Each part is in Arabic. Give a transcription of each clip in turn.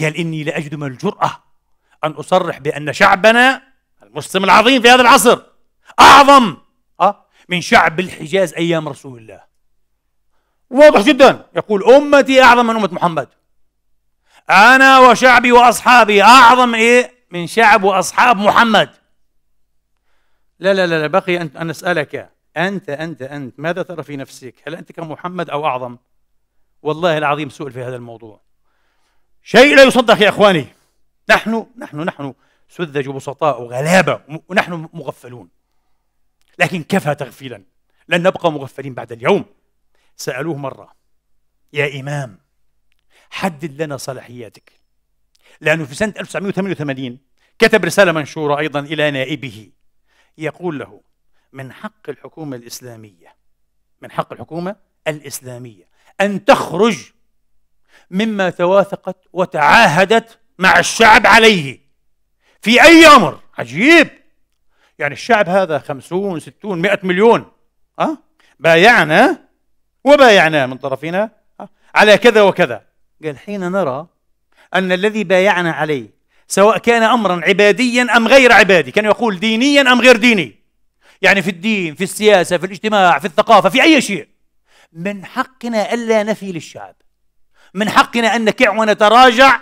قال إني لأجد من الجرأة أن أصرح بأن شعبنا المسلم العظيم في هذا العصر أعظم آه، من شعب الحجاز أيام رسول الله واضح جدا يقول أمتي أعظم من أمة محمد أنا وشعبي وأصحابي أعظم إيه من شعب وأصحاب محمد لا لا لا بقي أن أسألك أنت أنت أنت ماذا ترى في نفسك؟ هل أنت كمحمد أو أعظم؟ والله العظيم سئل في هذا الموضوع شيء لا يصدق يا اخواني نحن نحن نحن سذج وبسطاء وغلابه ونحن مغفلون لكن كفى تغفيلا لن نبقى مغفلين بعد اليوم سالوه مره يا امام حدد لنا صلاحياتك لانه في سنه 1988 كتب رساله منشوره ايضا الى نائبه يقول له من حق الحكومه الاسلاميه من حق الحكومه الاسلاميه ان تخرج مما تواثقت وتعاهدت مع الشعب عليه في أي أمر عجيب يعني الشعب هذا خمسون ستون مئة مليون أه؟ بايعنا وبايعنا من طرفنا أه؟ على كذا وكذا قال حين نرى أن الذي بايعنا عليه سواء كان أمرا عباديا أم غير عبادي كان يقول دينيا أم غير ديني يعني في الدين في السياسة في الاجتماع في الثقافة في أي شيء من حقنا ألا نفي للشعب من حقنا أن نكع ونتراجع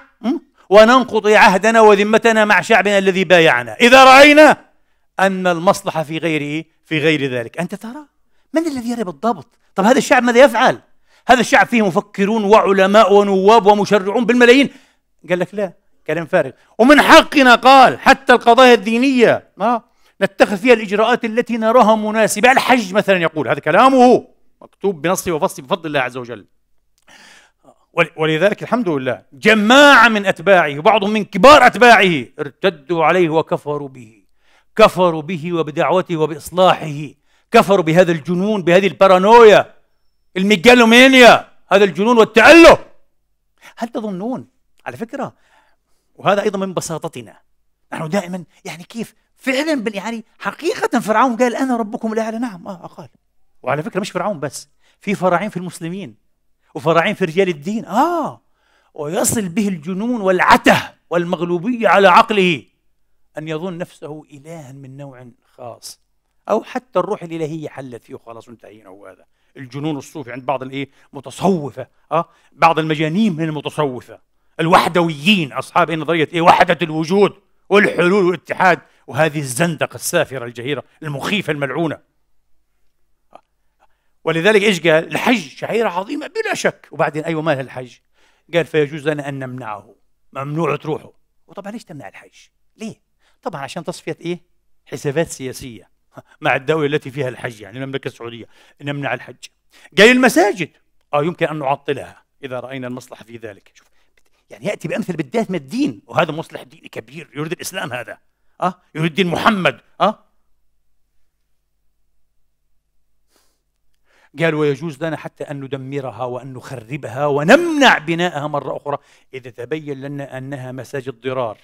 وننقضي عهدنا وذمتنا مع شعبنا الذي بايعنا إذا رأينا أن المصلحة في غيره في غير ذلك أنت ترى من الذي يرى بالضبط طب هذا الشعب ماذا يفعل هذا الشعب فيه مفكرون وعلماء ونواب ومشرعون بالملايين قال لك لا كلام فارغ ومن حقنا قال حتى القضايا الدينية ما آه، نتخذ فيها الإجراءات التي نراها مناسبة الحج مثلا يقول هذا كلامه مكتوب بنص وفصل بفضل الله عز وجل ولذلك الحمد لله جماعة من أتباعه وبعضهم من كبار أتباعه ارتدوا عليه وكفروا به كفروا به وبدعوته وبإصلاحه كفروا بهذا الجنون بهذه البارانويا الميجالومينيا هذا الجنون والتأله هل تظنون على فكرة وهذا أيضا من بساطتنا نحن دائما يعني كيف فعلا يعني حقيقة فرعون قال أنا ربكم الأعلى نعم آه قال وعلى فكرة مش فرعون بس في فراعين في المسلمين وفراعين في رجال الدين آه ويصل به الجنون والعته والمغلوبية على عقله أن يظن نفسه إلها من نوع خاص أو حتى الروح الإلهية حلت فيه وخلاص انتهينا وهذا الجنون الصوفي عند بعض الايه متصوفة أه؟ بعض المجانين من المتصوفة الوحدويين أصحاب نظرية إيه وحدة الوجود والحلول والاتحاد وهذه الزندقة السافرة الجهيرة المخيفة الملعونة ولذلك ايش قال؟ الحج شعيره عظيمه بلا شك وبعدين ايوه مال الحج؟ قال فيجوز لنا ان نمنعه ممنوع تروحه وطبعا ليش تمنع الحج؟ ليه؟ طبعا عشان تصفيه ايه؟ حسابات سياسيه مع الدوله التي فيها الحج يعني المملكه السعوديه نمنع الحج قال المساجد اه يمكن ان نعطلها اذا راينا المصلحه في ذلك شوف يعني ياتي بامثله بالذات من الدين وهذا مصلح ديني كبير يريد الاسلام هذا اه يريد دين محمد اه قال ويجوز لنا حتى أن ندمرها وأن نخربها ونمنع بناءها مرة أخرى إذا تبين لنا أنها مساجد ضرار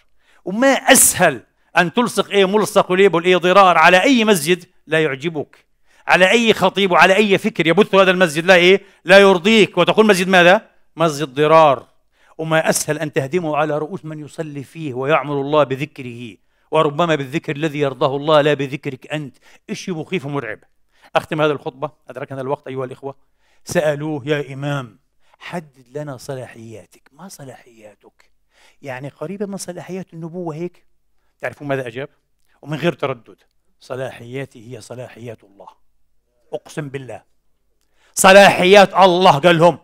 وما أسهل أن تلصق إيه ملصق وليبل إيه ضرار على أي مسجد لا يعجبك على أي خطيب وعلى أي فكر يبث هذا المسجد لا إيه لا يرضيك وتقول مسجد ماذا مسجد ضرار وما أسهل أن تهدمه على رؤوس من يصلي فيه ويعمل الله بذكره وربما بالذكر الذي يرضاه الله لا بذكرك أنت إشي مخيف ومرعب أختم هذه الخطبة أدركنا الوقت أيها الإخوة سألوه يا إمام حدد لنا صلاحياتك ما صلاحياتك يعني قريبة من صلاحيات النبوة هيك تعرفون ماذا أجاب ومن غير تردد صلاحياتي هي صلاحيات الله أقسم بالله صلاحيات الله قال لهم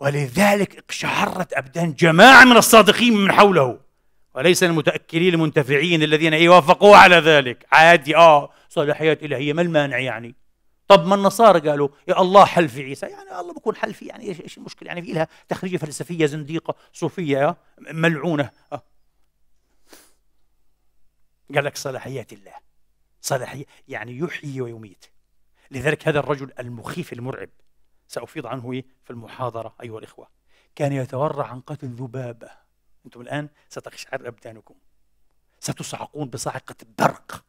ولذلك اقشعرت أبدان جماعة من الصادقين من حوله وليس المتأكلين المنتفعين الذين يوافقوا على ذلك عادي آه صلاحيات إلهية ما المانع يعني طب ما النصارى قالوا يا الله حل في عيسى يعني الله بكون حل في يعني ايش ايش المشكله يعني في لها تخريجه فلسفيه زنديقه صوفيه آه، ملعونه آه. قال لك صلاحيات الله صلاحية يعني يحيي ويميت لذلك هذا الرجل المخيف المرعب سأفيض عنه إيه؟ في المحاضرة أيها الإخوة كان يتورع عن قتل ذبابة أنتم الآن ستقشعر أبدانكم ستصعقون بصاعقة برق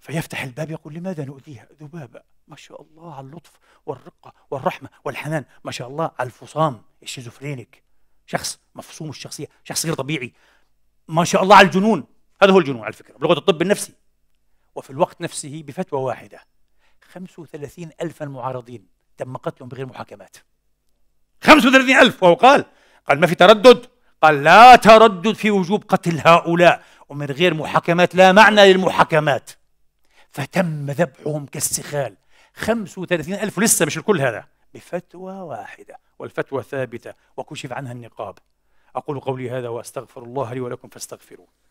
فيفتح الباب يقول لماذا نؤذيها ذبابة ما شاء الله على اللطف والرقة والرحمة والحنان ما شاء الله على الفصام الشيزوفرينيك شخص مفصوم الشخصية شخص غير طبيعي ما شاء الله على الجنون هذا هو الجنون على فكرة بلغة الطب النفسي وفي الوقت نفسه بفتوى واحدة 35 ألفا معارضين تم قتلهم بغير محاكمات 35 ألف وهو قال قال ما في تردد قال لا تردد في وجوب قتل هؤلاء ومن غير محاكمات لا معنى للمحاكمات فتم ذبحهم كالسخال 35 ألف لسه مش الكل هذا بفتوى واحدة والفتوى ثابتة وكشف عنها النقاب أقول قولي هذا وأستغفر الله لي ولكم فاستغفروه